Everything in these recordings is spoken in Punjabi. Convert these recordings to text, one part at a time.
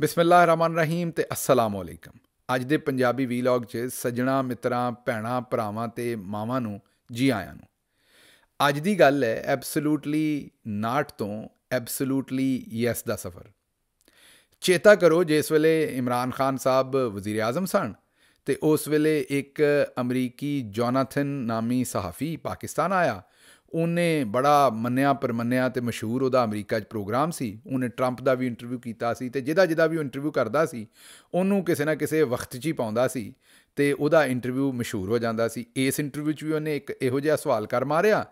ਬਿਸਮਿਲ੍ਲਾਹ ਰਹਿਮਾਨ ਰਹੀਮ ਤੇ ਅਸਲਾਮ ਅਲੈਕਮ ਅੱਜ ਦੇ ਪੰਜਾਬੀ ਵੀਲੌਗ 'ਚ ਸੱਜਣਾ ਮਿੱਤਰਾਂ ਭੈਣਾਂ ਭਰਾਵਾਂ ਤੇ ਮਾਵਾਂ ਨੂੰ ਜੀ ਆਇਆਂ ਨੂੰ ਅੱਜ ਦੀ ਗੱਲ ਹੈ ਐਬਸੋਲੂਟਲੀ ਨਾਟ ਤੋਂ ਐਬਸੋਲੂਟਲੀ ਯੈਸ ਦਾ ਸਫ਼ਰ ਚੇਤਾ ਕਰੋ ਜਿਸ ਵੇਲੇ ਇਮਰਾਨ ਖਾਨ ਸਾਹਿਬ ਵਜ਼ੀਰ ਆਜ਼ਮ ਸਨ ਤੇ ਉਸ ਵੇਲੇ ਇੱਕ ਅਮਰੀਕੀ ਜੋਨਾਥਨ ਨਾਮੀ ਸਹਾਫੀ ਪਾਕਿਸਤਾਨ ਆਇਆ ਉਹਨੇ ਬੜਾ ਮੰਨਿਆ ਪਰਮੰਨਿਆ ਤੇ ਮਸ਼ਹੂਰ ਉਹਦਾ ਅਮਰੀਕਾ 'ਚ ਪ੍ਰੋਗਰਾਮ ਸੀ ਉਹਨੇ 트ੰਪ ਦਾ ਵੀ ਇੰਟਰਵਿਊ ਕੀਤਾ ਸੀ ਤੇ ਜਿਹਦਾ ਜਿਹਦਾ ਵੀ ਇੰਟਰਵਿਊ ਕਰਦਾ ਸੀ ਉਹਨੂੰ ਕਿਸੇ ਨਾ ਕਿਸੇ ਵਕਤ 'ਚ ਹੀ ਪਾਉਂਦਾ ਸੀ ਤੇ ਉਹਦਾ ਇੰਟਰਵਿਊ ਮਸ਼ਹੂਰ ਹੋ ਜਾਂਦਾ ਸੀ ਇਸ ਇੰਟਰਵਿਊ 'ਚ ਵੀ ਉਹਨੇ ਇੱਕ ਇਹੋ ਜਿਹਾ ਸਵਾਲ ਕਰ ਮਾਰਿਆ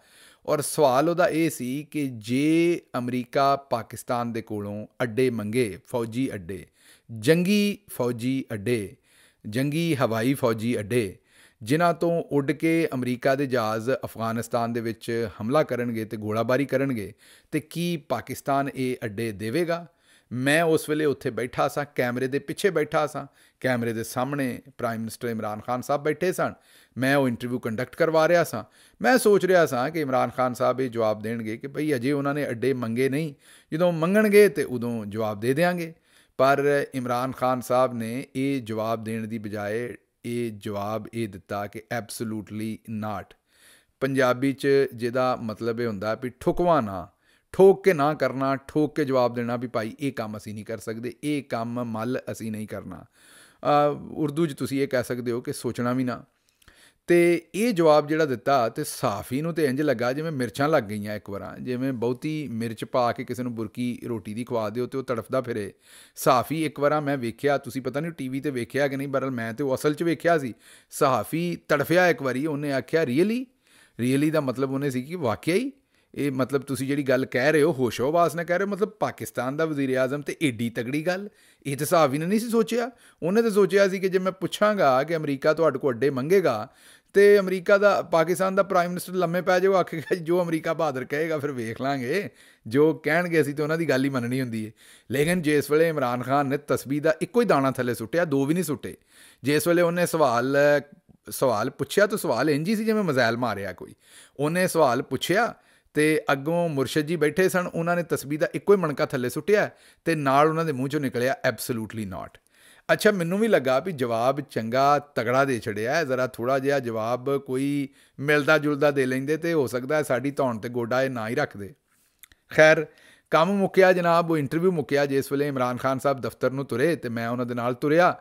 ਔਰ ਸਵਾਲ ਉਹਦਾ ਇਹ ਸੀ ਕਿ ਜੇ ਅਮਰੀਕਾ ਪਾਕਿਸਤਾਨ ਦੇ ਕੋਲੋਂ ਅੱਡੇ ਮੰਗੇ ਫੌਜੀ ਅੱਡੇ ਜੰਗੀ ਫੌਜੀ ਅੱਡੇ ਜੰਗੀ ਹਵਾਈ ਫੌਜੀ ਅੱਡੇ ਜਿਨ੍ਹਾਂ ਤੋਂ ਉੱਡ ਕੇ ਅਮਰੀਕਾ ਦੇ ਜਹਾਜ਼ ਅਫਗਾਨਿਸਤਾਨ ਦੇ ਵਿੱਚ ਹਮਲਾ ਕਰਨਗੇ ਤੇ ਗੋਲਾਬਾਰੀ ਕਰਨਗੇ ਤੇ ਕੀ ਪਾਕਿਸਤਾਨ ਇਹ ਅੱਡੇ ਦੇਵੇਗਾ ਮੈਂ ਉਸ ਵੇਲੇ ਉੱਥੇ ਬੈਠਾ ਸਾਂ ਕੈਮਰੇ ਦੇ ਪਿੱਛੇ ਬੈਠਾ ਸਾਂ ਕੈਮਰੇ ਦੇ ਸਾਹਮਣੇ ਪ੍ਰਾਈਮ ਮਿਨਿਸਟਰ ਇਮਰਾਨ ਖਾਨ ਸਾਹਿਬ ਬੈਠੇ ਸਨ ਮੈਂ ਉਹ ਇੰਟਰਵਿਊ ਕੰਡਕਟ ਕਰਵਾ ਰਿਹਾ ਸਾਂ ਮੈਂ ਸੋਚ ਰਿਹਾ ਸਾਂ ਕਿ ਇਮਰਾਨ ਖਾਨ ਸਾਹਿਬ ਇਹ ਜਵਾਬ ਦੇਣਗੇ ਕਿ ਭਈ ਅਜੇ ਉਹਨਾਂ ਨੇ ਅੱਡੇ ਮੰਗੇ ਨਹੀਂ ਜਦੋਂ ਮੰਗਣਗੇ ਤੇ ਉਦੋਂ ਜਵਾਬ ਦੇ ਦੇਵਾਂਗੇ ਪਰ ਇਮਰਾਨ ਖਾਨ ਸਾਹਿਬ ਨੇ ਇਹ ਜਵਾਬ ਦੇਣ ਦੀ ਬਜਾਏ ਇਹ ਜਵਾਬ ਇਹ ਦਿੱਤਾ ਕਿ ਐਬਸੋਲੂਟਲੀ ਨਾਟ ਪੰਜਾਬੀ 'ਚ ਜਿਹਦਾ ਮਤਲਬ ਇਹ ਹੁੰਦਾ ਵੀ ਠੁਕਵਾ ਨਾ ਠੋਕ ਕੇ ਨਾ ਕਰਨਾ ਠੋਕ ਕੇ ਜਵਾਬ ਦੇਣਾ ਵੀ ਭਾਈ ਇਹ ਕੰਮ ਅਸੀਂ ਨਹੀਂ ਕਰ ਸਕਦੇ ਇਹ ਕੰਮ ਮੱਲ ਅਸੀਂ ਨਹੀਂ ਕਰਨਾ ਉਰਦੂ 'ਚ ਤੁਸੀਂ ਇਹ ਕਹਿ ਸਕਦੇ ਹੋ ਕਿ ਸੋਚਣਾ ਵੀ ਨਾ ਤੇ ਇਹ ਜਵਾਬ ਜਿਹੜਾ ਦਿੱਤਾ ਤੇ ਸਾਫੀ ਨੂੰ ਤੇ ਇੰਜ ਲੱਗਾ ਜਿਵੇਂ ਮਿਰਚਾਂ ਲੱਗ ਗਈਆਂ ਇੱਕ ਵਾਰਾਂ ਜਿਵੇਂ ਬਹੁਤੀ ਮਿਰਚ ਪਾ ਕੇ ਕਿਸੇ ਨੂੰ ਬੁਰਕੀ ਰੋਟੀ ਦੀ ਖਵਾ ਦਿਓ ਤੇ ਉਹ ਤੜਫਦਾ ਫਿਰੇ ਸਾਫੀ ਇੱਕ ਵਾਰਾਂ ਮੈਂ ਵੇਖਿਆ ਤੁਸੀਂ ਪਤਾ ਨਹੀਂ ਟੀਵੀ ਤੇ ਵੇਖਿਆ ਕਿ ਨਹੀਂ ਬਰਲ ਮੈਂ ਤੇ ਉਹ ਅਸਲ 'ਚ ਵੇਖਿਆ ਸੀ ਸਾਫੀ ਤੜਫਿਆ ਇੱਕ ਵਾਰੀ ਉਹਨੇ ਆਖਿਆ ਰੀਅਲੀ ਰੀਅਲੀ ਦਾ ਮਤਲਬ ਉਹਨੇ ਸੀ ਕਿ ਵਾਕਿਆ ਹੀ ਇਹ ਮਤਲਬ ਤੁਸੀਂ ਜਿਹੜੀ ਗੱਲ ਕਹਿ ਰਹੇ ਹੋ ਹੋਸ਼ੋਵਾਸ ਨੇ ਕਹਿ ਰਹੇ ਮਤਲਬ ਪਾਕਿਸਤਾਨ ਦਾ ਵਜ਼ੀਰ ਆਜ਼ਮ ਤੇ ਏਡੀ ਤਗੜੀ ਗੱਲ ਇਹ ਤਾਂ ਸਾਫੀ ਨੇ ਨਹੀਂ ਸੀ ਸੋਚਿਆ ਉਹਨੇ ਤਾਂ ਸੋਚਿਆ ਸੀ ਕਿ ਜੇ ਮੈਂ ਪੁੱਛਾਂਗਾ ਕਿ ਅਮਰੀਕਾ ਤੁਹਾਡੇ ਕੋਲ ਅੱਡੇ ਮੰਗੇਗਾ ਤੇ ਅਮਰੀਕਾ ਦਾ ਪਾਕਿਸਤਾਨ ਦਾ ਪ੍ਰਾਈਮ ਮਿਨਿਸਟਰ ਲੰਮੇ ਪੈ ਜਾਓ ਆਖੇਗਾ ਜੋ ਅਮਰੀਕਾ ਬਹਾਦਰ ਕਹੇਗਾ ਫਿਰ ਵੇਖ ਲਾਂਗੇ ਜੋ ਕਹਿਣਗੇ ਅਸੀਂ ਤੇ ਉਹਨਾਂ ਦੀ ਗੱਲ ਹੀ ਮੰਨਣੀ ਹੁੰਦੀ ਹੈ ਲੇਕਿਨ ਜਿਸ ਵੇਲੇ ਇਮਰਾਨ ਖਾਨ ਨੇ ਤਸਬੀਹ ਦਾ ਇੱਕੋ ਹੀ ਦਾਣਾ ਥੱਲੇ ਸੁੱਟਿਆ ਦੋ ਵੀ ਨਹੀਂ ਸੁੱਟੇ ਜਿਸ ਵੇਲੇ ਉਹਨੇ ਸਵਾਲ ਸਵਾਲ ਪੁੱਛਿਆ ਤਾਂ ਸਵਾਲ ਇੰਜ ਹੀ ਸੀ ਜਿਵੇਂ ਮਜ਼ਾਇਲ ਮਾਰਿਆ ਕੋਈ ਉਹਨੇ ਸਵਾਲ ਪੁੱਛਿਆ ਤੇ ਅੱਗੋਂ ਮੁਰਸ਼ਿਦ ਜੀ ਬੈਠੇ ਸਨ ਉਹਨਾਂ ਨੇ ਤਸਬੀਹ ਦਾ ਇੱਕੋ ਹੀ ਮਣਕਾ ਥੱਲੇ ਸੁੱਟਿਆ ਤੇ ਨਾਲ ਉਹਨਾਂ ਦੇ ਮੂੰਹ ਚੋਂ ਨਿਕਲਿਆ ਐਬਸੋਲੂਟਲੀ ਨਾਟ ਅੱਛਾ ਮੈਨੂੰ ਵੀ ਲੱਗਾ ਵੀ ਜਵਾਬ ਚੰਗਾ ਤਗੜਾ ਦੇ ਛੜਿਆ ਹੈ ਜ਼ਰਾ ਥੋੜਾ ਜਿਹਾ ਜਵਾਬ ਕੋਈ ਮਿਲਦਾ ਜੁਲਦਾ ਦੇ ਲੈਂਦੇ ਤੇ ਹੋ ਸਕਦਾ ਸਾਡੀ ਧੌਣ ਤੇ ਗੋਡਾ ਇਹ ਨਾ ਹੀ ਰੱਖਦੇ ਖੈਰ ਕੰਮ ਮੁੱਕਿਆ ਜਨਾਬ ਉਹ ਇੰਟਰਵਿਊ ਮੁੱਕਿਆ ਜਿਸ ਵੇਲੇ ਇਮਰਾਨ ਖਾਨ ਸਾਹਿਬ ਦਫ਼ਤਰ ਨੂੰ ਤੁਰੇ ਤੇ ਮੈਂ ਉਹਨਾਂ ਦੇ ਨਾਲ ਤੁਰਿਆ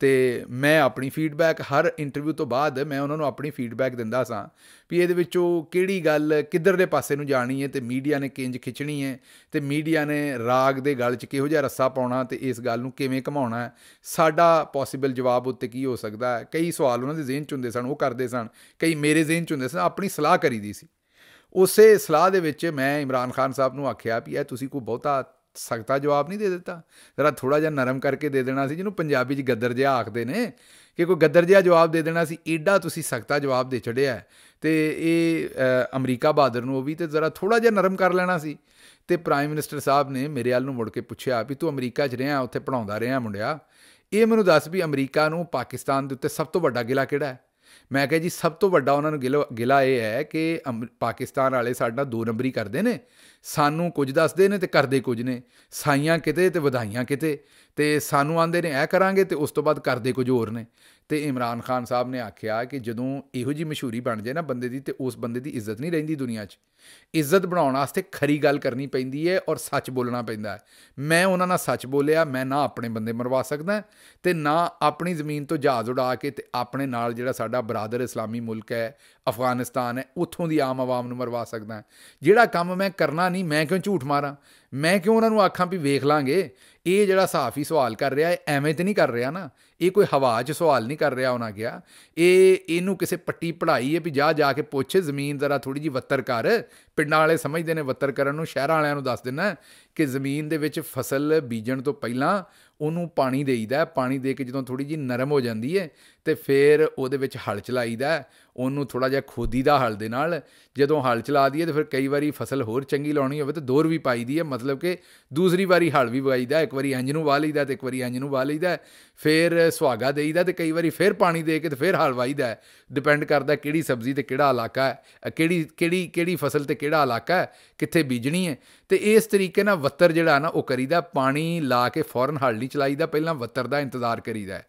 ਤੇ ਮੈਂ ਆਪਣੀ ਫੀਡਬੈਕ ਹਰ ਇੰਟਰਵਿਊ ਤੋਂ ਬਾਅਦ ਮੈਂ ਉਹਨਾਂ ਨੂੰ ਆਪਣੀ ਫੀਡਬੈਕ ਦਿੰਦਾ ਸਾਂ ਵੀ ਇਹਦੇ ਵਿੱਚੋਂ ਕਿਹੜੀ ਗੱਲ ਕਿੱਧਰਲੇ ਪਾਸੇ ਨੂੰ ਜਾਣੀ ਹੈ ਤੇ ਮੀਡੀਆ ਨੇ ਕਿੰਜ ਖਿੱਚਣੀ ਹੈ ਤੇ ਮੀਡੀਆ ਨੇ ਰਾਗ ਦੇ ਗਲ 'ਚ ਕਿਹੋ ਜਿਹਾ ਰੱਸਾ ਪਾਉਣਾ ਤੇ ਇਸ ਗੱਲ ਨੂੰ ਕਿਵੇਂ ਘਮਾਉਣਾ ਹੈ ਸਾਡਾ ਪੋਸੀਬਲ ਜਵਾਬ ਉੱਤੇ ਕੀ ਹੋ ਸਕਦਾ ਹੈ ਕਈ ਸਵਾਲ ਉਹਨਾਂ ਦੇ ਜ਼ਿਹਨ 'ਚ ਹੁੰਦੇ ਸਨ ਉਹ ਕਰਦੇ ਸਨ ਕਈ ਮੇਰੇ ਜ਼ਿਹਨ 'ਚ ਹੁੰਦੇ ਸਨ ਆਪਣੀ ਸਲਾਹ ਕਰੀਦੀ ਸੀ ਉਸੇ ਸਲਾਹ ਦੇ ਵਿੱਚ ਮੈਂ ਇਮਰਾਨ ਖਾਨ ਸਾਹਿਬ ਨੂੰ ਆਖਿਆ ਵੀ ਇਹ ਤੁਸੀਂ ਕੋਈ ਬਹੁਤਾ ਸਖਤਾ ਜਵਾਬ ਨਹੀਂ ਦੇ ਦਿੱਤਾ ਜਰਾ ਥੋੜਾ ਜਿਹਾ ਨਰਮ ਕਰਕੇ ਦੇ ਦੇਣਾ ਸੀ ਜਿਹਨੂੰ ਪੰਜਾਬੀ 'ਚ ਗੱਦਰ ਜਿਹਾ ਆਖਦੇ ਨੇ ਕਿ ਕੋਈ ਗੱਦਰ ਜਿਹਾ ਜਵਾਬ ਦੇ ਦੇਣਾ ਸੀ ਏਡਾ ਤੁਸੀਂ ਸਖਤਾ ਜਵਾਬ ਦੇ ਛੜਿਆ ਤੇ ਇਹ ਅਮਰੀਕਾ ਬਾਦਰ ਨੂੰ ਉਹ ਵੀ ਤੇ ਜਰਾ ਥੋੜਾ ਜਿਹਾ ਨਰਮ ਕਰ ਲੈਣਾ ਸੀ ਤੇ ਪ੍ਰਾਈਮ ਮਿਨਿਸਟਰ ਸਾਹਿਬ ਨੇ ਮੇਰੇ ਵੱਲ ਨੂੰ ਮੁੜ ਕੇ ਪੁੱਛਿਆ ਵੀ ਤੂੰ ਅਮਰੀਕਾ 'ਚ ਰਿਹਾ ਉੱਥੇ ਪੜਾਉਂਦਾ ਰਿਹਾ ਮੁੰਡਿਆ ਇਹ ਮੈਨੂੰ ਦੱਸ ਵੀ ਅਮਰੀਕਾ ਨੂੰ ਪਾਕਿਸਤਾਨ ਦੇ ਉੱਤੇ ਸਭ ਤੋਂ ਵੱਡਾ ਗਿਲਾ ਕਿਹੜਾ ਹੈ ਮੈਂ ਕਿਹਾ ਜੀ ਸਭ ਤੋਂ ਵੱਡਾ ਉਹਨਾਂ ਨੂੰ ਗਿਲਾ ਇਹ ਹੈ ਕਿ ਪਾਕਿਸਤਾਨ ਵਾਲੇ ਸਾਡਾ ਦੋ ਨੰਬਰੀ ਕਰਦੇ ਨੇ ਸਾਨੂੰ ਕੁਝ ਦੱਸਦੇ ਨੇ ਤੇ ਕਰਦੇ ਕੁਝ ਨੇ ਸਾਈਆਂ ਕਿਤੇ ਤੇ ਵਧਾਈਆਂ ਕਿਤੇ ਤੇ ਸਾਨੂੰ ਆਂਦੇ ਨੇ ਇਹ ਕਰਾਂਗੇ ਤੇ ਉਸ ਤੋਂ ਬਾਅਦ ਕਰਦੇ ਕੁਝ ਹੋਰ ਨੇ ਤੇ ਇਮਰਾਨ ਖਾਨ ਸਾਹਿਬ ਨੇ ਆਖਿਆ ਕਿ ਜਦੋਂ ਇਹੋ ਜੀ ਮਸ਼ਹੂਰੀ ਬਣ ਜਾਏ ਨਾ ਬੰਦੇ ਦੀ ਤੇ ਉਸ ਬੰਦੇ ਦੀ ਇੱਜ਼ਤ ਨਹੀਂ ਰਹਿੰਦੀ ਦੁਨੀਆ 'ਚ ਇੱਜ਼ਤ ਬਣਾਉਣ ਵਾਸਤੇ ਖਰੀ ਗੱਲ ਕਰਨੀ ਪੈਂਦੀ ਹੈ ਔਰ ਸੱਚ ਬੋਲਣਾ ਪੈਂਦਾ ਹੈ ਮੈਂ ਉਹਨਾਂ ਨਾਲ ਸੱਚ ਬੋਲਿਆ ਮੈਂ ਨਾ ਆਪਣੇ ਬੰਦੇ ਮਰਵਾ ਸਕਦਾ ਤੇ ਨਾ ਆਪਣੀ ਜ਼ਮੀਨ ਤੋਂ ਜਹਾਜ਼ ਉਡਾ ਕੇ ਤੇ ਆਪਣੇ ਨਾਲ ਜਿਹੜਾ ਸਾਡਾ ਬਰਾਦਰ ਇਸਲਾਮੀ ਮੁਲਕ ਹੈ ਅਫਗਾਨਿਸਤਾਨ ਹੈ ਉੱਥੋਂ ਦੀ ਆਮ ਆਵਾਮ ਨੂੰ ਮਰਵਾ ਸਕਦਾ ਜਿਹੜਾ ਕੰਮ ਮੈਂ ਕਰਨਾ ਨਹੀਂ ਮੈਂ ਕਿਉਂ ਝੂਠ ਮਾਰਾਂ ਮੈਂ ਕਿਉਂ ਉਹਨਾਂ ਨੂੰ ਆਖਾਂ ਵੀ ਵੇਖ ਲਾਂਗੇ ਇਹ ਜਿਹੜਾ ਹੀ ਸਵਾਲ ਕਰ ਰਿਹਾ ਹੈ ਐਵੇਂ ਤੇ ਨਹੀਂ ਕਰ ਰਿਹਾ ਨਾ ਇਹ ਕੋਈ ਹਵਾ 'ਚ ਸਵਾਲ ਨਹੀਂ ਕਰ ਰਿਹਾ ਉਹਨਾਂ ਗਿਆ ਇਹ ਇਹਨੂੰ ਕਿਸੇ ਪੱਟੀ ਪੜਾਈ ਹੈ ਵੀ ਜਾ ਜਾ ਕੇ ਪੁੱਛ ਜ਼ਮੀਨ ਜ਼ਰਾ ਥੋੜੀ ਜੀ ਵੱਤਰ ਕਰ ਪਿੰਡਾਂ ਵਾਲੇ ਸਮਝਦੇ ਨੇ ਵੱਤਰ ਕਰਨ ਨੂੰ ਸ਼ਹਿਰਾਂ ਵਾਲਿਆਂ ਨੂੰ ਦੱਸ ਦਿੰਨਾ ਕਿ ਜ਼ਮੀਨ ਦੇ ਵਿੱਚ ਫਸਲ ਬੀਜਣ ਤੋਂ ਪਹਿਲਾਂ ਉਹਨੂੰ ਪਾਣੀ ਦੇਈਦਾ ਪਾਣੀ ਦੇ ਕੇ ਜਦੋਂ ਥੋੜੀ ਜੀ ਨਰਮ ਹੋ ਜਾਂਦੀ ਹੈ ਤੇ ਫਿਰ ਉਹਦੇ ਵਿੱਚ ਹਲ ਚਲਾਈਦਾ ਉਹਨੂੰ ਥੋੜਾ ਜਿਹਾ ਖੋਦੀ ਦਾ ਹਲ ਦੇ ਨਾਲ ਜਦੋਂ ਹਲ ਚਲਾ ਦਈਏ ਤੇ ਫਿਰ ਕਈ ਵਾਰੀ ਫਸਲ ਹੋਰ ਚੰਗੀ ਲਾਉਣੀ ਹੋਵੇ ਤਾਂ ਦੋਰ ਵੀ ਪਾਈਦੀ ਹੈ ਮਤਲਬ ਕਿ ਦੂਸਰੀ ਵਾਰੀ ਹਲ ਵੀ ਵਗਾਈਦਾ ਇੱਕ ਵਾਰੀ ਇੰਜ ਨੂੰ ਵਾ ਲਈਦਾ ਤੇ ਇੱਕ ਵਾਰੀ ਇੰਜ ਨੂੰ ਵਾ ਲਈਦਾ ਫਿਰ ਸੁਹਾਗਾ ਦੇਈਦਾ ਤੇ ਕਈ ਵਾਰੀ ਫਿਰ ਪਾਣੀ ਦੇ ਕੇ ਤੇ ਫਿਰ ਹਲ ਵਾਈਦਾ ਡਿਪੈਂਡ ਕਰਦਾ ਕਿਹੜੀ ਸਬਜ਼ੀ ਤੇ ਕਿਹੜਾ ਇਲਾਕਾ ਹੈ ਕਿਹੜੀ ਕਿਹੜੀ ਕਿਹੜੀ ਫਸਲ ਤੇ ਕਿਹੜਾ ਇਲਾਕਾ ਹੈ ਕਿੱਥੇ ਬੀਜਣੀ ਹੈ ਤੇ ਇਸ ਤਰੀਕੇ ਨਾਲ ਵੱਤਰ ਜਿਹੜਾ ਨਾ ਉਹ ਕਰੀਦਾ ਪਾਣੀ ਲਾ ਕੇ ਫੌਰਨ ਹਲ ਨਹੀਂ ਚਲਾਈਦਾ ਪਹਿਲਾਂ ਵੱਤਰ ਦਾ ਇੰਤਜ਼ਾਰ ਕਰੀਦਾ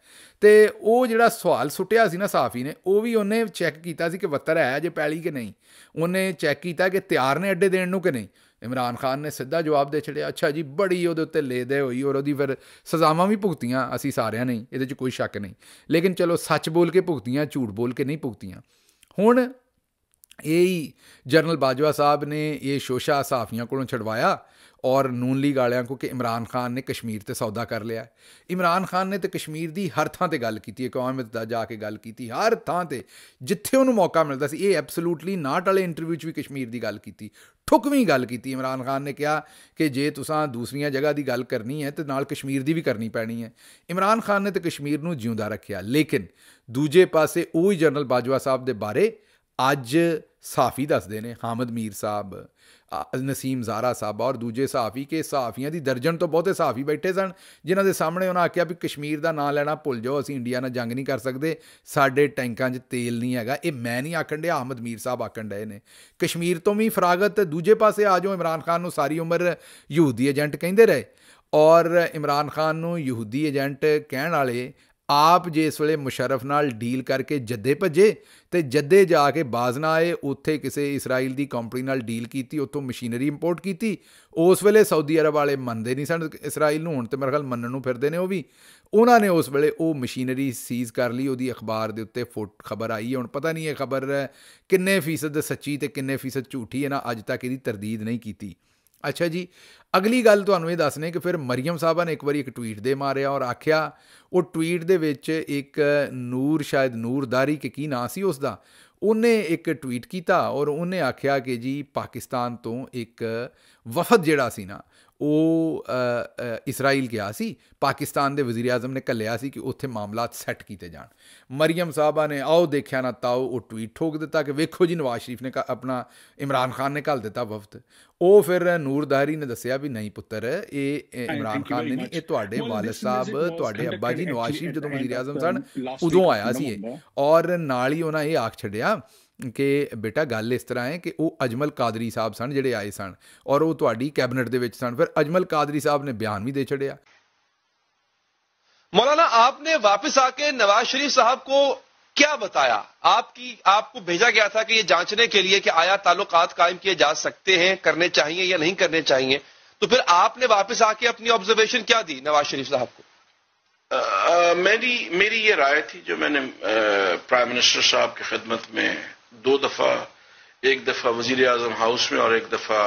ਤੇ ਉਹ ਜਿਹੜਾ ਸਵਾਲ ਸੁੱਟਿਆ ਸੀ ਨਾ ਸਾਫੀ ਨੇ ਉਹ ਵੀ ਉਹਨੇ ਚੈੱਕ ਕੀਤਾ ਸੀ ਕਿ ਵੱਤਰ ਹੈ ਜੇ ਪੈਲੀ ਕਿ ਨਹੀਂ ਉਹਨੇ ਚੈੱਕ ਕੀਤਾ ਕਿ ਤਿਆਰ ਨੇ ਅੱਡੇ ਦੇਣ ਨੂੰ ਕਿ ਨਹੀਂ ਇਮਰਾਨ ਖਾਨ ਨੇ ਸਿੱਧਾ ਜਵਾਬ ਦੇ ਛੜਿਆ ਅੱਛਾ ਜੀ ਬੜੀ ਉਹਦੇ ਉੱਤੇ ਲੇਦੇ ਹੋਈ ਔਰ ਉਹਦੀ ਫਿਰ ਸਜ਼ਾਵਾਂ ਵੀ ਭੁਗਤੀਆਂ ਅਸੀਂ ਸਾਰਿਆਂ ਨੇ ਇਹਦੇ 'ਚ ਕੋਈ ਸ਼ੱਕ ਨਹੀਂ ਲੇਕਿਨ ਚਲੋ ਸੱਚ ਬੋਲ ਕੇ ਭੁਗਤੀਆਂ ਝੂਠ ਬੋਲ ਕੇ ਨਹੀਂ ਭੁਗਤੀਆਂ ਹੁਣ ਇਹ ਜਨਰਲ ਬਾਜਵਾ ਸਾਹਿਬ ਨੇ ਇਹ ਸ਼ੋਸ਼ਾ ਸਾਫੀਆਂ ਕੋਲੋਂ ਛਡਵਾਇਆ ਔਰ ਨੂਨ ਲੀਗ ਵਾਲਿਆਂ ਕੋ ਕਿ ਇਮਰਾਨ ਖਾਨ ਨੇ ਕਸ਼ਮੀਰ ਤੇ ਸੌਦਾ ਕਰ ਲਿਆ ਇਮਰਾਨ ਖਾਨ ਨੇ ਤੇ ਕਸ਼ਮੀਰ ਦੀ ਹਰ ਥਾਂ ਤੇ ਗੱਲ ਕੀਤੀ ਹੈ ਕੌਮ ਵਿੱਚ ਜਾ ਕੇ ਗੱਲ ਕੀਤੀ ਹਰ ਥਾਂ ਤੇ ਜਿੱਥੇ ਉਹਨੂੰ ਮੌਕਾ ਮਿਲਦਾ ਸੀ ਇਹ ਐਬਸੋਲੂਟਲੀ ਨਾਟ ਵਾਲੇ ਇੰਟਰਵਿਊ 'ਚ ਵੀ ਕਸ਼ਮੀਰ ਦੀ ਗੱਲ ਕੀਤੀ ਠੁਕਵੀਂ ਗੱਲ ਕੀਤੀ ਇਮਰਾਨ ਖਾਨ ਨੇ ਕਿਹਾ ਕਿ ਜੇ ਤੁਸੀਂ ਦੂਸਰੀਆਂ ਜਗ੍ਹਾ ਦੀ ਗੱਲ ਕਰਨੀ ਹੈ ਤੇ ਨਾਲ ਕਸ਼ਮੀਰ ਦੀ ਵੀ ਕਰਨੀ ਪੈਣੀ ਹੈ ਇਮਰਾਨ ਖਾਨ ਨੇ ਤੇ ਕਸ਼ਮੀਰ ਨੂੰ ਜਿਉਂਦਾ ਰੱਖਿਆ ਲੇਕਿਨ ਦੂਜੇ ਪਾਸੇ ਉਹ ਹੀ ਜਨਰਲ ਬਾਜਵਾ ਸਾਹਿਬ ਦੇ ਬਾਰੇ ਅੱਜ ਸਾਫੀ ਦੱਸਦੇ ਨੇ ਹਾਮਦ ਮੀਰ ਸਾਹਿਬ ਨਸੀਮ ਜ਼ਾਰਾ ਸਾਹਿਬ ਔਰ ਦੂਜੇ ਸਾਫੀ ਕੇ ਸਾਫੀਆਂ ਦੀ ਦਰਜਨ ਤੋਂ ਬਹੁਤੇ ਸਾਫੀ ਬੈਠੇ ਸਨ ਜਿਨ੍ਹਾਂ ਦੇ ਸਾਹਮਣੇ ਉਹਨਾਂ ਆਖਿਆ ਵੀ ਕਸ਼ਮੀਰ ਦਾ ਨਾਮ ਲੈਣਾ ਭੁੱਲ ਜਾਓ ਅਸੀਂ ਇੰਡੀਆ ਨਾਲ ਜੰਗ ਨਹੀਂ ਕਰ ਸਕਦੇ ਸਾਡੇ ਟੈਂਕਾਂ 'ਚ ਤੇਲ ਨਹੀਂ ਹੈਗਾ ਇਹ ਮੈਂ ਨਹੀਂ ਆਖਣ ਡਿਆ ਅਹਿਮਦ ਮੀਰ ਸਾਹਿਬ ਆਖਣ ਡਏ ਨੇ ਕਸ਼ਮੀਰ ਤੋਂ ਵੀ ਫਰਾਗਤ ਦੂਜੇ ਪਾਸੇ ਆ ਜਾਓ ਇਮਰਾਨ ਖਾਨ ਨੂੰ ਸਾਰੀ ਉਮਰ ਯਹੂਦੀ ਏਜੰਟ ਕਹਿੰਦੇ ਰਹੇ ਔਰ ਇਮਰਾਨ ਖਾਨ ਨੂੰ ਯਹੂਦੀ ਏਜੰਟ ਕਹਿਣ ਵਾਲੇ ਆਪ ਜੇ ਇਸ ਵੇਲੇ ਮੁਸ਼ਰਫ ਨਾਲ ਡੀਲ ਕਰਕੇ ਜੱਦੇ ਭੱਜੇ ਤੇ ਜੱਦੇ ਜਾ ਕੇ ਬਾਜ਼ਨਾ ਆਏ ਉੱਥੇ ਕਿਸੇ ਇਸਰਾਈਲ ਦੀ ਕੰਪਨੀ ਨਾਲ ਡੀਲ ਕੀਤੀ ਉੱਥੋਂ ਮਸ਼ੀਨਰੀ ਇੰਪੋਰਟ ਕੀਤੀ ਉਸ ਵੇਲੇ ਸਾਊਦੀ ਅਰਬ ਵਾਲੇ ਮੰਨਦੇ ਨਹੀਂ ਸਨ ਇਸਰਾਈਲ ਨੂੰ ਹੁਣ ਤੇ ਮੇਰੇ ਖਿਆਲ ਮੰਨਣ ਨੂੰ ਫਿਰਦੇ ਨੇ ਉਹ ਵੀ ਉਹਨਾਂ ਨੇ ਉਸ ਵੇਲੇ ਉਹ ਮਸ਼ੀਨਰੀ ਸੀਜ਼ ਕਰ ਲਈ ਉਹਦੀ ਅਖਬਾਰ ਦੇ ਉੱਤੇ ਫੋਟ ਖਬਰ ਆਈ ਹੁਣ ਪਤਾ ਨਹੀਂ ਇਹ ਖਬਰ ਕਿੰਨੇ ਫੀਸਦ ਸੱਚੀ ਤੇ ਕਿੰਨੇ ਫੀਸਦ ਝੂਠੀ ਹੈ ਨਾ ਅੱਜ ਤੱਕ ਇਹਦੀ ਤਰਦੀਦ ਨਹੀਂ ਕੀਤੀ ਅੱਛਾ ਜੀ ਅਗਲੀ ਗੱਲ ਤੁਹਾਨੂੰ ਇਹ ਦੱਸਨੇ ਕਿ ਫਿਰ ਮਰੀਮ ਸਾਹਿਬਾ ਨੇ ਇੱਕ ਵਾਰੀ ਇੱਕ ਟਵੀਟ ਦੇ ਮਾਰਿਆ ਔਰ ਆਖਿਆ ਉਹ ਟਵੀਟ ਦੇ ਵਿੱਚ ਇੱਕ ਨੂਰ ਸ਼ਾਇਦ ਨੂਰਦਾਰੀ ਕਿ ਕੀ ਨਾਂ ਸੀ ਉਸ ਦਾ ਉਹਨੇ ਇੱਕ ਟਵੀਟ ਕੀਤਾ ਔਰ ਉਹਨੇ ਆਖਿਆ ਕਿ ਜੀ ਪਾਕਿਸਤਾਨ ਤੋਂ ਇੱਕ ਵਫਦ ਜਿਹੜਾ ਸੀ ਨਾ ਉਹ ਇਸਰਾਇਲ ਗਿਆ ਸੀ ਪਾਕਿਸਤਾਨ ਦੇ ਵਜ਼ੀਰ ਆਜ਼ਮ ਨੇ ਕੱਲਿਆ ਸੀ ਕਿ ਉੱਥੇ ਮਾਮਲਾਤ ਸੈੱਟ ਕੀਤੇ ਜਾਣ ਮਰੀਮ ਸਾਹਿਬਾ ਨੇ ਆਓ ਦੇਖਿਆ ਨਾ ਤਾਓ ਉਹ ਟਵੀਟ ਠੋਕ ਦਿੱਤਾ ਕਿ ਵੇਖੋ ਜੀ ਨਵਾਜ਼ ਸ਼ਰੀਫ ਨੇ ਆਪਣਾ ਇਮਰਾਨ ਖਾਨ ਨੇ ਕੱਲ ਦਿੱਤਾ ਵਫਤ ਉਹ ਫਿਰ ਨੂਰਦਾਰੀ ਨੇ ਦੱਸਿਆ ਵੀ ਨਹੀਂ ਪੁੱਤਰ ਇਹ ਇਮਰਾਨ ਖਾਨ ਨੇ ਨਹੀਂ ਇਹ ਤੁਹਾਡੇ ਵਾਲਿਦ ਸਾਹਿਬ ਤੁਹਾਡੇ ਅੱਬਾ ਜੀ ਨਵਾਜ਼ ਸ਼ਰੀਫ ਜਦੋਂ ਵਜ਼ੀਰ ਆਜ਼ਮ ਸਨ ਉਦੋਂ ਆਇਆ ਸੀ ਇਹ ਔਰ ਨਾਲ ਹੀ ਉਹਨਾਂ ਇਹ ਆਖ ਛੱਡਿਆ कि बेटा गल इस तरह है कि ਉਹ अजमल कादरी साहब सन जे आए सन और वो ਤੁਹਾਡੀ कैबिनेट के सन फिर अजमल कादरी साहब ने बयान भी दे छड़िया मौलाना आपने वापस आके नवाज शरीफ साहब को क्या बताया आपकी आपको भेजा गया था कि ये जांचने के लिए कि आया ताल्लुकात कायम किए जा सकते हैं करने चाहिए या नहीं करने चाहिए तो फिर आपने वापस आके अपनी ऑब्जर्वेशन क्या दी नवाज शरीफ साहब को आ, आ, मेरी मेरी ये राय थी जो मैंने प्राइम मिनिस्टर साहब की खिदमत में दो दफा एक दफा वजीर आजम हाउस में और एक दफा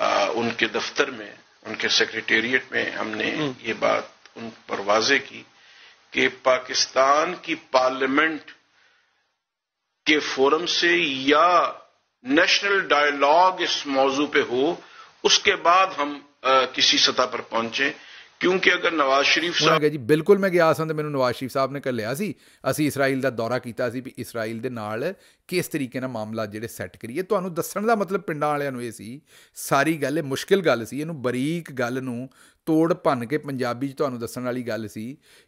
आ, उनके दफ्तर में उनके सेक्रेटेरिएट में हमने हम्म। ये बात उन पर वाजे की कि पाकिस्तान की पार्लियामेंट के फोरम से या नेशनल डायलॉग इस मौजू पे हो उसके बाद हम आ, किसी सतह पर पहुंचे ਕਿਉਂਕਿ ਅਗਰ ਨਵਾਜ਼ ਸ਼ਰੀਫ ਸਾਹਿਬ ਜੀ ਬਿਲਕੁਲ ਮੈਂ ਗਿਆ ਸਾਂ ਤੇ ਮੈਨੂੰ ਨਵਾਜ਼ ਸ਼ਰੀਫ ਸਾਹਿਬ ਨੇ ਕਰ ਲਿਆ ਸੀ ਅਸੀਂ ਇਸਰਾਈਲ ਦਾ ਦੌਰਾ ਕੀਤਾ ਸੀ ਵੀ ਇਸਰਾਈਲ ਦੇ ਨਾਲ ਕਿਸ ਤਰੀਕੇ ਨਾਲ ਮਾਮਲਾ ਜਿਹੜੇ ਸੈੱਟ ਕਰੀਏ ਤੁਹਾਨੂੰ ਦੱਸਣ ਦਾ ਮਤਲਬ ਪਿੰਡਾਂ ਵਾਲਿਆਂ ਨੂੰ ਇਹ ਸੀ ਸਾਰੀ ਗੱਲ ਇਹ ਮੁਸ਼ਕਿਲ ਗੱਲ ਸੀ ਇਹਨੂੰ ਬਰੀਕ ਗੱਲ ਨੂੰ ਤੋੜ ਭੰਨ ਕੇ ਪੰਜਾਬੀ 'ਚ ਤੁਹਾਨੂੰ ਦੱਸਣ ਵਾਲੀ ਗੱਲ ਸੀ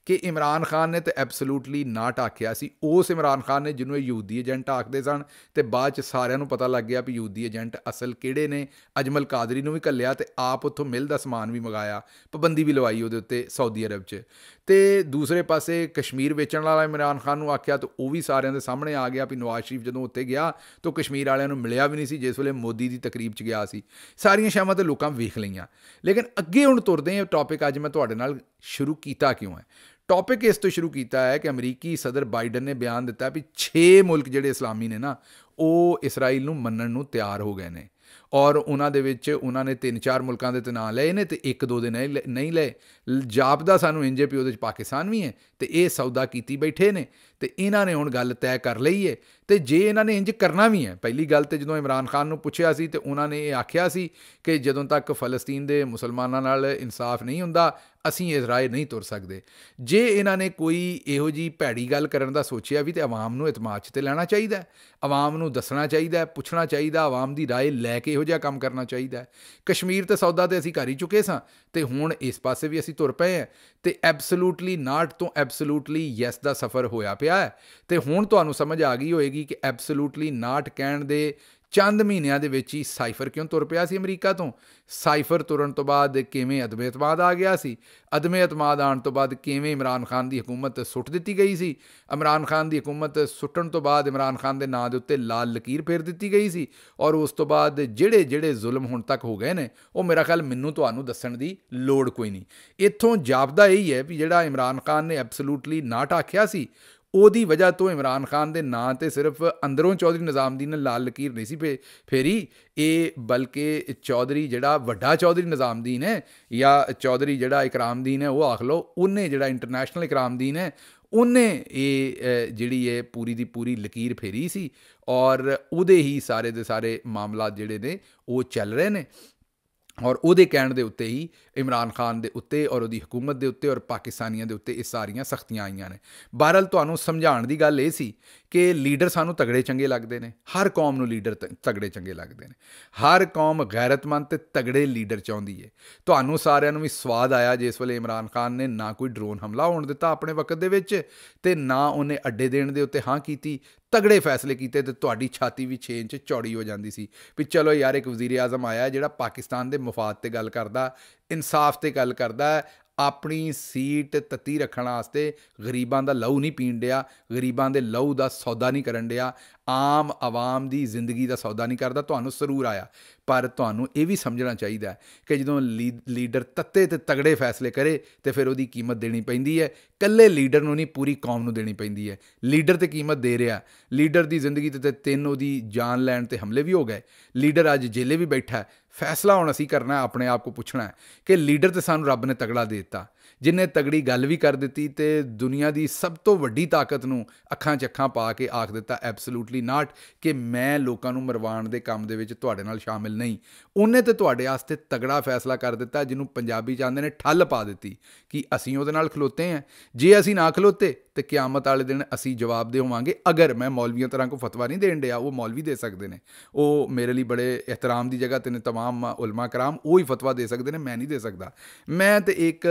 ਕਿ ਇਮਰਾਨ ਖਾਨ ਨੇ ਤਾਂ ਐਬਸੋਲੂਟਲੀ ਨਾ ਟਾਕਿਆ ਸੀ ਉਸ ਇਮਰਾਨ ਖਾਨ ਨੇ ਜਿਹਨੂੰ ਇਹ ਯਹੂਦੀ ਏਜੰਟ ਆਖਦੇ ਸਨ ਤੇ ਬਾਅਦ 'ਚ ਸਾਰਿਆਂ ਨੂੰ ਪਤਾ ਲੱਗ ਗਿਆ ਵੀ ਯਹੂਦੀ ਏਜੰਟ ਅਸਲ ਕਿਹੜੇ ਨੇ ਅਜਮਲ ਕਾਦਰੀ ਨੂੰ ਵੀ ਕੱਲਿਆ ਤੇ ਆਪ ਉੱਥੋਂ ਮਿਲ ਦਾ ਸਮਾਨ ਵੀ ਮੰਗਾਇਆ ਪਾਬੰਦੀ ਵੀ ਲਵਾਈ ਉਹਦੇ ਉੱਤੇ ਸਾਊਦੀ ਅਰਬ 'ਚ ਤੇ ਦੂਸਰੇ ਪਾਸੇ ਕਸ਼ਮੀਰ ਵੇਚਣ ਵਾਲਾ ਇਮਰਾਨ ਖਾਨ ਨੂੰ ਆਖਿਆ ਤਾਂ ਉਹ ਵੀ ਸਾਰਿਆਂ ਦੇ ਸਾਹਮਣੇ ਆ ਗਿਆ ਵੀ ਨਵਾਜ਼ ਸ਼ਰੀਫ ਜਦੋਂ ਉੱਤੇ ਗਿਆ ਤਾਂ ਕਸ਼ਮੀਰ ਵਾਲਿਆਂ ਨੂੰ ਮਿਲਿਆ ਵੀ ਨਹੀਂ ਸੀ ਜਿਸ ਵੇਲੇ ਮੋਦੀ ਦੀ ਤਕਰੀਬ 'ਚ ਗਿਆ ਸੀ ਸਾਰੀਆਂ ਸ਼ਾਮਾਂ ਤੇ ਲੋਕਾਂ ਵੇਖ ਲਈਆਂ ਲੇਕਿਨ ਅੱਗੇ ਹੁਣ ਤੁਰ ਕਰਦੇ ਹਾਂ ਇਹ ਟੌਪਿਕ ਅੱਜ ਮੈਂ ਤੁਹਾਡੇ ਨਾਲ ਸ਼ੁਰੂ ਕੀਤਾ ਕਿਉਂ ਹੈ ਟੌਪਿਕ ਇਸ ਤੋਂ ਸ਼ੁਰੂ ਕੀਤਾ ਹੈ ਕਿ ਅਮਰੀਕੀ ਸਦਰ ਬਾਈਡਨ ਨੇ ਬਿਆਨ ਦਿੱਤਾ ਵੀ 6 ਮੁਲਕ ਜਿਹੜੇ ਇਸਲਾਮੀ ਨੇ ਨਾ ਉਹ ਇਸਰਾਈਲ ਨੂੰ ਮੰਨਣ ਨੂੰ ਤਿਆਰ ਹੋ ਗਏ ਨੇ ਔਰ ਉਹਨਾਂ ਦੇ ਵਿੱਚ ਉਹਨਾਂ ਨੇ ਤਿੰਨ ਚਾਰ ਮੁਲਕਾਂ ਦੇ ਤੇ ਨਾਂ ਲਏ ਨੇ ਤੇ ਇੱਕ ਦੋ ਦੇ ਨਹੀਂ ਲਏ ਜਾਪਦਾ ਸਾਨੂੰ ਇੰਜੇਪੀ ਉਹਦੇ ਵਿੱਚ ਪਾਕਿਸਤਾਨ ਵੀ ਹੈ ਤੇ ਇਹ ਸੌਦਾ ਕੀਤੀ ਬੈਠੇ ਨੇ ਤੇ ਇਹਨਾਂ ਨੇ ਹੁਣ ਗੱਲ ਤੈਅ ਕਰ ਲਈ ਹੈ ਤੇ ਜੇ ਇਹਨਾਂ ਨੇ ਇੰਜ ਕਰਨਾ ਵੀ ਹੈ ਪਹਿਲੀ ਗੱਲ ਤੇ ਜਦੋਂ ਇਮਰਾਨ ਖਾਨ ਨੂੰ ਪੁੱਛਿਆ ਸੀ ਤੇ ਉਹਨਾਂ ਨੇ ਇਹ ਆਖਿਆ ਸੀ ਕਿ ਜਦੋਂ ਤੱਕ ਫਲਸਤੀਨ ਦੇ ਮੁਸਲਮਾਨਾਂ ਨਾਲ ਇਨਸਾਫ ਨਹੀਂ ਹੁੰਦਾ ਅਸੀਂ ਇਸ ਰਾਏ ਨਹੀਂ ਤੁਰ ਸਕਦੇ ਜੇ ਇਹਨਾਂ ਨੇ ਕੋਈ ਇਹੋ ਜੀ ਭੈੜੀ ਗੱਲ ਕਰਨ ਦਾ ਸੋਚਿਆ ਵੀ ਤੇ ਆਵਾਮ ਨੂੰ ਇਤਮਾਦ 'ਚ ਤੇ ਲੈਣਾ ਚਾਹੀਦਾ ਆਵਾਮ ਨੂੰ ਦੱਸਣਾ ਚਾਹੀਦਾ ਪੁੱਛਣਾ ਚਾਹੀਦਾ ਆਵਾਮ ਦੀ ਰਾਏ ਲੈ ਕੇ ਇਹੋ ਜਿਹਾ ਕੰਮ ਕਰਨਾ ਚਾਹੀਦਾ ਕਸ਼ਮੀਰ ਤੇ ਸੌਦਾ ਤੇ ਅਸੀਂ ਕਰ ਹੀ ਚੁੱਕੇ ਸਾਂ ਤੇ ਹੁਣ ਇਸ ਪਾਸੇ ਵੀ ਅਸੀਂ ਤੁਰ ਪਏ ਆ ਤੇ ਐਬਸੋਲੂਟਲੀ ਨਾਟ ਤੋਂ ਐਬਸੋਲੂਟਲੀ ਯੈਸ ਦਾ ਸਫ਼ਰ ਹੋਇਆ ਪਿਆ ਤੇ ਹੁਣ ਤੁਹਾਨੂੰ ਸਮਝ ਆ ਗਈ ਹੋਏਗੀ ਕਿ ਐਬਸੋਲੂਟਲੀ ਨਾਟ ਕਹਿਣ ਦੇ ਚੰਦ ਮਹੀਨਿਆਂ ਦੇ ਵਿੱਚ ਹੀ ਸਾਈਫਰ ਕਿਉਂ ਤੁਰ ਪਿਆ ਸੀ ਅਮਰੀਕਾ ਤੋਂ ਸਾਈਫਰ ਤੁਰਨ ਤੋਂ ਬਾਅਦ ਕਿਵੇਂ ਅਦਮੇਤਵਾਦ ਆ ਗਿਆ ਸੀ ਅਦਮੇਤਵਾਦ ਆਣ ਤੋਂ ਬਾਅਦ ਕਿਵੇਂ ਇਮਰਾਨ ਖਾਨ ਦੀ ਹਕੂਮਤ ਸੁੱਟ ਦਿੱਤੀ ਗਈ ਸੀ ਇਮਰਾਨ ਖਾਨ ਦੀ ਹਕੂਮਤ ਸੁੱਟਣ ਤੋਂ ਬਾਅਦ ਇਮਰਾਨ ਖਾਨ ਦੇ ਨਾਂ ਦੇ ਉੱਤੇ ਲਾਲ ਲਕੀਰ ਫੇਰ ਦਿੱਤੀ ਗਈ ਸੀ ਔਰ ਉਸ ਤੋਂ ਬਾਅਦ ਜਿਹੜੇ ਜਿਹੜੇ ਜ਼ੁਲਮ ਹੁਣ ਤੱਕ ਹੋ ਗਏ ਨੇ ਉਹ ਮੇਰਾ ਖਿਆਲ ਮੈਨੂੰ ਤੁਹਾਨੂੰ ਦੱਸਣ ਦੀ ਲੋੜ ਕੋਈ ਨਹੀਂ ਇੱਥੋਂ ਜਾਪਦਾ ਇਹੀ ਹੈ ਵੀ ਜਿਹੜਾ ਇਮਰਾਨ ਖਾਨ ਨੇ ਐਬਸੋਲੂਟਲੀ ਨਾਟ ਆਖਿਆ ਸੀ ਉਹਦੀ ਵਜ੍ਹਾ ਤੋਂ ਇਮਰਾਨ ਖਾਨ ਦੇ ਨਾਂ ਤੇ ਸਿਰਫ ਅੰਦਰੋਂ ਚੌਧਰੀ ਨਿਜ਼ਾਮਦੀਨ ਨੇ ਲਾਲ ਲਕੀਰ ਨਹੀਂ ਸੀ ਫੇਰੀ ਇਹ ਬਲਕਿ ਚੌਧਰੀ ਜਿਹੜਾ ਵੱਡਾ ਚੌਧਰੀ ਨਿਜ਼ਾਮਦੀਨ ਹੈ ਜਾਂ ਚੌਧਰੀ ਜਿਹੜਾ ਇਕਰਾਮਦੀਨ ਹੈ ਉਹ ਆਖ ਲਓ ਉਹਨੇ ਜਿਹੜਾ ਇੰਟਰਨੈਸ਼ਨਲ ਇਕਰਾਮਦੀਨ ਹੈ ਉਹਨੇ ਇਹ ਜਿਹੜੀ ਇਹ ਪੂਰੀ ਦੀ ਪੂਰੀ ਲਕੀਰ ਫੇਰੀ ਸੀ ਔਰ ਉਹਦੇ ਹੀ ਸਾਰੇ ਦੇ ਸਾਰੇ ਮਾਮਲਾ ਜਿਹੜੇ ਨੇ ਉਹ ਚੱਲ ਰਹੇ ਨੇ ਔਰ ਉਹਦੇ ਕਹਿਣ ਦੇ ਉੱਤੇ ਹੀ ਇਮਰਾਨ ਖਾਨ ਦੇ ਉੱਤੇ ਔਰ ਉਹਦੀ ਹਕੂਮਤ ਦੇ ਉੱਤੇ ਔਰ ਪਾਕਿਸਤਾਨੀਆਂ ਦੇ ਉੱਤੇ ਇਹ ਸਾਰੀਆਂ ਸਖਤੀਆਂ ਆਈਆਂ ਨੇ ਬਹਰਲ ਤੁਹਾਨੂੰ ਸਮਝਾਉਣ ਦੀ ਗੱਲ ਇਹ ਸੀ ਕਿ ਲੀਡਰ ਸਾਨੂੰ ਤਗੜੇ ਚੰਗੇ ਲੱਗਦੇ ਨੇ ਹਰ ਕੌਮ ਨੂੰ ਲੀਡਰ ਤਗੜੇ ਚੰਗੇ ਲੱਗਦੇ ਨੇ ਹਰ ਕੌਮ ਗੈਰਤਮੰਦ ਤੇ ਤਗੜੇ ਲੀਡਰ ਚਾਹੁੰਦੀ ਏ ਤੁਹਾਨੂੰ ਸਾਰਿਆਂ ਨੂੰ ਵੀ ਸਵਾਦ ਆਇਆ ਜਿਸ ਵੇਲੇ ਇਮਰਾਨ ਖਾਨ ਨੇ ਨਾ ਕੋਈ ਡਰੋਨ ਹਮਲਾ ਹੋਣ ਦਿੱਤਾ ਆਪਣੇ ਵਕਤ ਦੇ ਵਿੱਚ ਤੇ ਨਾ ਉਹਨੇ ਅੱਡੇ ਦੇਣ ਦੇ ਉੱਤੇ ਹਾਂ ਕੀਤੀ ਤਗੜੇ ਫੈਸਲੇ ਕੀਤੇ ਤੇ ਤੁਹਾਡੀ ਛਾਤੀ ਵੀ 6 ਇੰਚ ਚੌੜੀ ਹੋ ਜਾਂਦੀ ਸੀ ਵੀ ਚਲੋ ਯਾਰ ਇੱਕ ਵਜ਼ੀਰ ਆਜ਼ਮ ਆਇਆ ਜਿਹੜਾ ਪਾਕਿਸਤਾਨ ਦੇ ਮਫਾਦ ਤੇ ਗੱਲ ਕਰਦਾ ਇਨਸਾਫ ਤੇ ਗੱਲ ਕਰਦਾ ਆਪਣੀ ਸੀਟ ਤਤੀ ਰੱਖਣ ਵਾਸਤੇ ਗਰੀਬਾਂ ਦਾ ਲਹੂ ਨਹੀਂ ਪੀਣ ਡਿਆ ਗਰੀਬਾਂ ਦੇ ਲਹੂ ਦਾ ਸੌਦਾ ਨਹੀਂ ਕਰਨ ਡਿਆ ਆਮ ਆਵਾਮ ਦੀ ਜ਼ਿੰਦਗੀ ਦਾ ਸੌਦਾ ਨਹੀਂ ਕਰਦਾ ਤੁਹਾਨੂੰ ਸਰੂਰ ਆਇਆ ਪਰ ਤੁਹਾਨੂੰ ਇਹ ਵੀ ਸਮਝਣਾ ਚਾਹੀਦਾ ਕਿ ਜਦੋਂ ਲੀਡਰ ਤੱਤੇ ਤੇ ਤਗੜੇ ਫੈਸਲੇ ਕਰੇ ਤੇ ਫਿਰ ਉਹਦੀ ਕੀਮਤ ਦੇਣੀ ਪੈਂਦੀ ਹੈ ਕੱਲੇ ਲੀਡਰ ਨੂੰ ਨਹੀਂ ਪੂਰੀ ਕੌਮ ਨੂੰ ਦੇਣੀ ਪੈਂਦੀ ਹੈ ਲੀਡਰ ਤੇ ਕੀਮਤ ਦੇ ਰਿਹਾ ਲੀਡਰ ਦੀ ਜ਼ਿੰਦਗੀ ਤੇ ਤਿੰਨ ਉਹਦੀ ਜਾਨ ਲੈਣ ਤੇ ਹਮਲੇ ਵੀ ਹੋ ਗਏ ਲੀਡਰ ਅੱਜ ਜੇਲੇ ਵੀ ਬੈਠਾ ਫੈਸਲਾ ਹੁਣ ਅਸੀਂ ਕਰਨਾ ਆਪਣੇ ਆਪ ਕੋ ਪੁੱਛਣਾ ਹੈ ਕਿ ਲੀਡਰ ਤੇ ਸਾਨੂੰ ਰੱਬ ਨੇ ਤਗੜਾ ਦੇ ਦਿੱਤਾ ਜਿਨੇ ਤਗੜੀ ਗੱਲ ਵੀ ਕਰ ਦਿੱਤੀ ਤੇ ਦੁਨੀਆ ਦੀ ਸਭ ਤੋਂ ਵੱਡੀ ਤਾਕਤ ਨੂੰ ਅੱਖਾਂ 'ਚ ਅੱਖਾਂ ਪਾ ਕੇ ਆਖ ਦਿੱਤਾ ਐਬਸੋਲੂਟਲੀ ਨਾਟ ਕਿ ਮੈਂ ਲੋਕਾਂ ਨੂੰ ਮਰਵਾਉਣ ਦੇ ਕੰਮ ਦੇ ਵਿੱਚ ਤੁਹਾਡੇ ਨਾਲ ਸ਼ਾਮਿਲ ਨਹੀਂ ਉਹਨੇ ਤੇ ਤੁਹਾਡੇ ਵਾਸਤੇ ਤਗੜਾ ਫੈਸਲਾ ਕਰ ਦਿੱਤਾ ਜਿਹਨੂੰ ਪੰਜਾਬੀ ਚਾਹੁੰਦੇ ਨੇ ਠੱਲ ਪਾ ਦਿੱਤੀ ਕਿ ਅਸੀਂ ਉਹਦੇ ਨਾਲ ਖਲੋਤੇ ਆ ਜੇ ਅਸੀਂ ਨਾ ਖਲੋਤੇ ਤੇ ਕਿਆਮਤ ਵਾਲੇ ਦਿਨ ਅਸੀਂ ਜਵਾਬ ਦੇ ਹੋਵਾਂਗੇ ਅਗਰ ਮੈਂ ਮੌਲਵੀਆਂ ਤਰ੍ਹਾਂ ਕੋ ਫਤਵਾ ਨਹੀਂ ਦੇਣ ਡਿਆ ਉਹ ਮੌਲਵੀ ਦੇ ਸਕਦੇ ਨੇ ਉਹ ਮੇਰੇ ਲਈ ਬੜੇ ਇhtਰਾਮ ਦੀ ਜਗ੍ਹਾ ਤੇ ਨੇ तमाम ਉਲਮਾ ਕਰਾਮ ਉਹ ਹੀ ਫਤਵਾ ਦੇ ਸਕਦੇ ਨੇ ਮੈਂ ਨਹੀਂ ਦੇ ਸਕਦਾ ਮੈਂ ਤੇ ਇੱਕ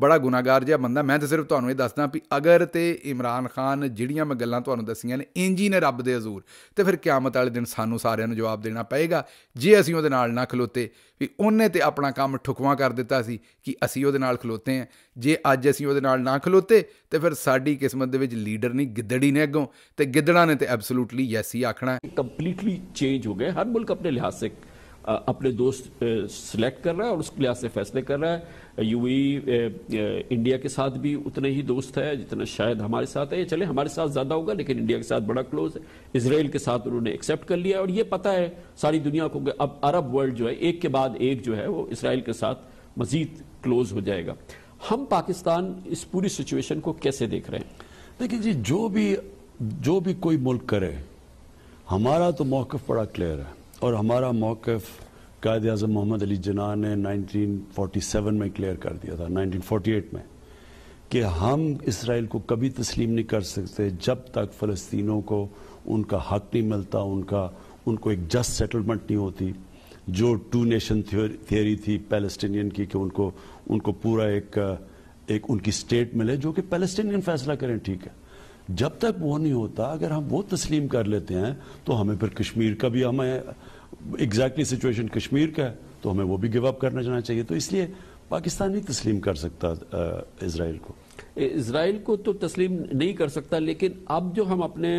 ਬੜਾ ਗੁਨਾਹਗਾਰ ਜਿਹਾ ਬੰਦਾ ਮੈਂ ਤਾਂ ਸਿਰਫ ਤੁਹਾਨੂੰ ਇਹ ਦੱਸਦਾ ਵੀ ਅਗਰ ਤੇ ਇਮਰਾਨ ਖਾਨ ਜਿਹੜੀਆਂ ਮੈਂ ਗੱਲਾਂ ਤੁਹਾਨੂੰ ਦੱਸੀਆਂ ਨੇ ਇੰਜ ਹੀ ਨੇ ਰੱਬ ਦੇ ਹਜ਼ੂਰ ਤੇ ਫਿਰ ਕਿਆਮਤ ਵਾਲੇ ਦਿਨ ਸਾਨੂੰ ਸਾਰਿਆਂ ਨੂੰ ਜਵਾਬ ਦੇਣਾ ਪਏਗਾ ਜੇ ਅਸੀਂ ਉਹਦੇ ਨਾਲ ਨਾ ਖਲੋਤੇ ਵੀ ਉਹਨੇ ਤੇ ਆਪਣਾ ਕੰਮ ਠੁਕਵਾ ਕਰ ਦਿੱਤਾ ਸੀ ਕਿ ਅਸੀਂ ਉਹਦੇ ਨਾਲ ਖਲੋਤੇ ਆ ਜੇ ਅੱਜ ਅਸੀਂ ਉਹਦੇ ਨਾਲ ਨਾ ਖਲੋਤੇ ਤੇ ਫਿਰ ਸਾਡੀ ਕਿਸਮਤ ਦੇ ਵਿੱਚ ਲੀਡਰ ਨਹੀਂ ਗਿੱਦੜੀ ਨੇ ਅੱਗੋਂ ਤੇ ਗਿੱਦੜਾ ਨੇ ਤੇ ਐਬਸੋਲੂਟਲੀ ਯੈਸ ਹੀ ਆਖਣਾ ਕੰਪਲੀਟਲੀ ਚੇਂਜ ਹੋ ਗਏ ਹਰ ਮੁਲਕ ਆਪਣੇ ਲਿਹਾਜ਼ ਸੇ अपने दोस्त सिलेक्ट कर रहा है और उस लिहाज से फैसले कर रहा है यूएई इंडिया e, के साथ भी उतने ही दोस्त है जितना शायद हमारे साथ है ये चले हमारे साथ ज़्यादा होगा लेकिन इंडिया के साथ बड़ा क्लोज है इसराइल के साथ उन्होंने एक्सेप्ट कर लिया और ये पता है सारी दुनिया को अब अरब वर्ल्ड जो है एक के बाद एक जो है वो इसराइल के साथ मजीद क्लोज हो जाएगा हम पाकिस्तान इस पूरी सिचुएशन को कैसे देख रहे हैं देखिए जी जो भी जो भी कोई मुल्क करे हमारा तो मौकफ बड़ा क्लियर है और हमारा मौक़ कायद अजम मोहम्मद अली जना ने नाइनटीन फोटी सेवन में क्लियर कर दिया था नाइनटीन एट में कि हम इसराइल को कभी तस्लीम नहीं कर सकते जब तक फ़लस्तीनों को उनका हक नहीं मिलता उनका उनको एक जस्ट सेटलमेंट नहीं होती जो टू नेशन थियोरी थी पैलेस्टीनियन की कि उनको उनको पूरा एक एक उनकी स्टेट मिले जो कि पैलेस्टीनियन फैसला करें ठीक है जब तक वो नहीं होता अगर हम वो तस्लीम कर लेते हैं तो हमें फिर कश्मीर का भी हमें एग्जैक्टली सिचुएशन कश्मीर का है तो हमें वो भी गिव अप करना जाना चाहिए तो इसलिए पाकिस्तान नहीं तस्लीम कर सकता इसराइल को इसराइल को तो तस्लीम नहीं कर सकता लेकिन अब जो हम अपने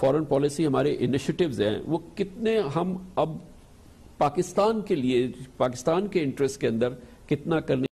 फॉरेन पॉलिसी हमारे इनिशिएटिव्स हैं वो कितने हम अब पाकिस्तान के लिए पाकिस्तान के इंटरेस्ट के अंदर कितना करने